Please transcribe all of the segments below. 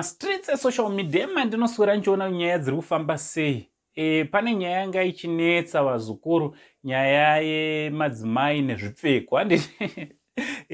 mastrits esocial media mandinoswera nchiona nyaya dziri kufamba sei e, pane nyaya yanga ichinetsa vazukuru nyaya yemadzimai nezvipfeko handii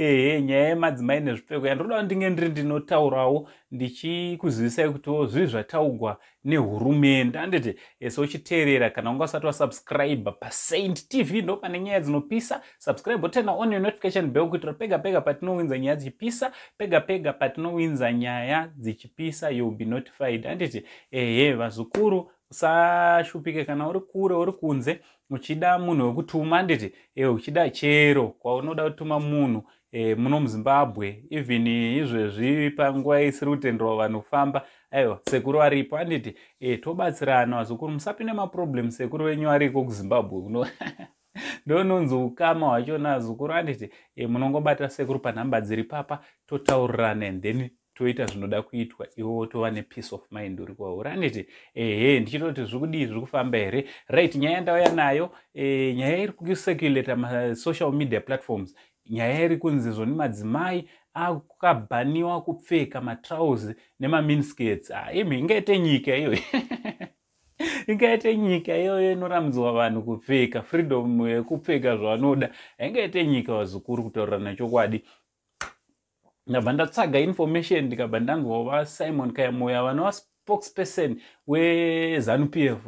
ehe nyaya yemadzimai nezvipfeko yandoda kuti ndinge ndiri ndinotaurawo ndichikuzivisai kutiwo oh, zvii zvataugwa nehurumende andete ese uchiteerera kana unga usati wasubscribe pasaint tv ndopane nyaya dzinopisa subscribe otenda on your notification bell kuitira pega pega patinowinza nyaya dzichipisa pega pega patinowinza nyaya dzichipisa youll be notified andete ehe vazukuru usashupike kana uri kure uri kunze uchida munhu wekutuma nditi ewe uchida chero kwaunoda kutuma munhu e, muno muzimbabwe even izvezvi panguva isiri kutenderwa vanhu kufamba aiwa sekuru varipo anditi e, eh, tobatsirana vazukuru musapinde maproblem sekuru venyu variko kuzimbabwe kuno ndononzi ukama hwachona zukuru anditi e, munongobata sekuru panhamba dziri papa totaurirana and then toita zvinoda kuitwa iwo wotova nepeace of mind uri kuvauraniti ehe ndichitoti zviri kudii zviri kufamba here right nyaya yandauya nayo e, nyaya iri kucirculata masocial media platforms nyaya iri kunzi zvoni madzimai akabhaniwa kupfeka matrausi nemaminskets aimi ingaite nyika iyoyo ingaite nyika iyoyo inoramidzwa vanhu kupfeka freedom yekupfeka zvavanoda ingaite nyika vazukuru kutaurira nachokwadi ndabva ndatsvaga information ndikabva ndangova simon kaimoya vanova spokesperson wezanu p f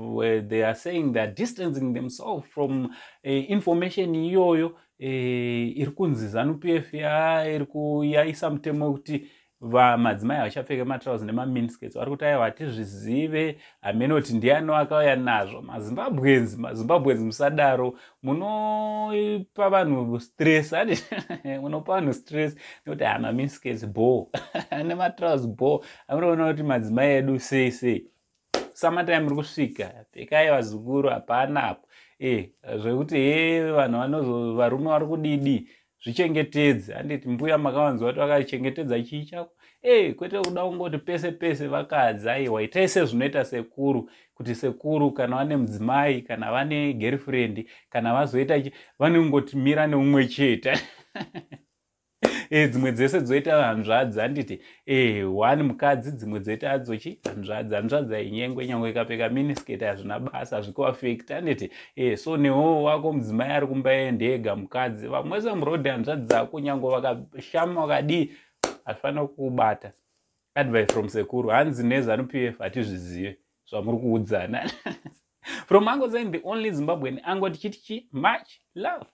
they are saying theyare distancing themselves from uh, information iyoyo uh, iri kunzi zanu p f yairi kuyaisa mutemo wekuti uh, vamadzimai havachapfeke matrouse nemaminskets vari kuti aiwa hatizvizive hamene kuti ndiani wakauya nazvo mazimbabwenzi mazimbabwenzi musadaro munopa vanhu stress ani munopa vanhu stress nekuti ha ah, maminskets bow nematrouse bow amuriona kuti madzimai edu sei sei samatime muri kusvika pekai vazukuru hapanapo e zvekuti e vanhu vanozovarume vari kudidi zvichengetedze handiti mbuya makawanzwa kuti vakachengetedza chii chako ee eh, kwete kuda kungoti pese pese vakadzi aiwa itai sezvinoita sekuru kuti sekuru kana vane mudzimai kana vane gerifrendi kana vazoita vanongotimira neumwe chete e, dzimwe dzese dzoita hanzvadzi handiti e, one mukadzi dzimwe dzoita adzochi hanzvadzi hanzvadzi ainyengwe nyangwe ikapfeka miniskete hazvina basa hazvikuaffect handiti e, so newo wako mudzimai ari kumba yendega mukadzi vamwese murodhi hanzvadzi dzako nyangwe vakashama vakadii hazvifanira kukubata advice from sekuru hanzi nezanupf hatizvizive zvamuri kuudzana from angozaine the only zimbabwen angotichiti chi much love